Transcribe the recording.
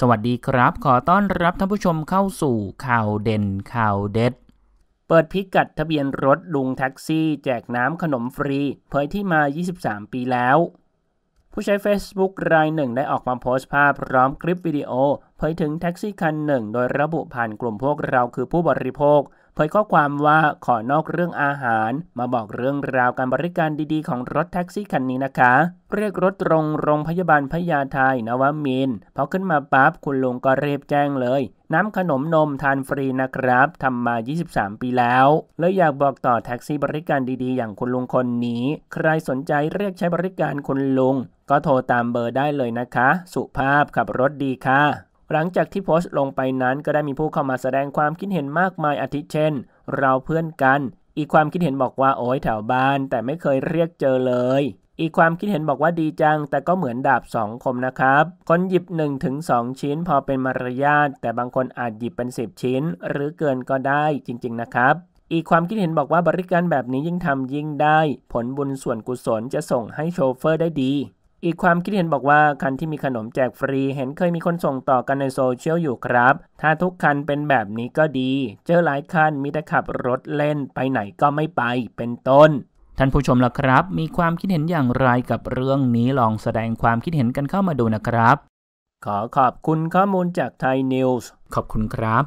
สวัสดีครับ ขอต้อนรับท่านผู้ชมเข้าสู่ข่าวเด่น ข่าวเด็ด เปิดพิกัดทะเบียนรถลุงแท็กซี่ แจกน้ำขนมฟรี เผยที่มา 23 ปีแล้ว ผู้ใช้ Facebook รายหนึ่งได้ออกมาโพสต์ภาพพร้อมคลิปวิดีโอ เผยถึงแท็กซี่คันหนึ่ง โดยระบุผ่านกลุ่มพวกเราคือผู้บริโภคเผยข้อความว่าขอนอกเรื่องอาหาร มาบอกเรื่องราวการบริการดีๆ ของรถแท็กซี่คันนี้นะคะ เรียกรถตรงโรงพยาบาลพญาไทนวมินพอขึ้นมาปั๊บคุณลุงก็เรียบแจ้งเลย น้ำขนมนมทานฟรีนะครับทำมา 23 ปีแล้ว แลวอยากบอกต่อแท็กซี่บริการดี ๆ อย่างคุณลุงคนนี้ ใครสนใจเรียกใช้บริการคุณลุงก็โทรตามเบอร์ได้เลยนะคะ สุภาพขับรถดีค่ะหลังจากที่โพสต์ลงไปนั้นก็ได้มีผู้เข้ามาแสดงความคิดเห็นมากมายอาทิเช่น เราเพื่อนกัน อีกความคิดเห็นบอกว่าโอ้ยแถวบ้าน แต่ไม่เคยเรียกเจอเลย อีกความคิดเห็นบอกว่าดีจัง แต่ก็เหมือนดาบสองคมนะครับคนหยิบ1-2ถึงชิ้นพอเป็นมารยาทแต่บางคนอาจหยิบเป็น10ชิ้นหรือเกินก็ได้จริงๆนะครับ อีกความคิดเห็นบอกว่าบริการแบบนี้ยิ่งทำยิ่งได้ ผลบุญส่วนกุศลจะส่งให้โชเฟอร์ได้ดีอีกความคิดเห็นบอกว่าคันที่มีขนมแจกฟรี เห็นเคยมีคนส่งต่อกันในโซเชียลอยู่ครับ ถ้าทุกคันเป็นแบบนี้ก็ดี เจอหลายคันมีแต่ขับรถเล่นไปไหนก็ไม่ไป เป็นต้น ท่านผู้ชมล่ะครับ มีความคิดเห็นอย่างไรกับเรื่องนี้ลองแสดงความคิดเห็นกันเข้ามาดูนะครับ ขอขอบคุณข้อมูลจากไทยนิวส์ขอบคุณครับ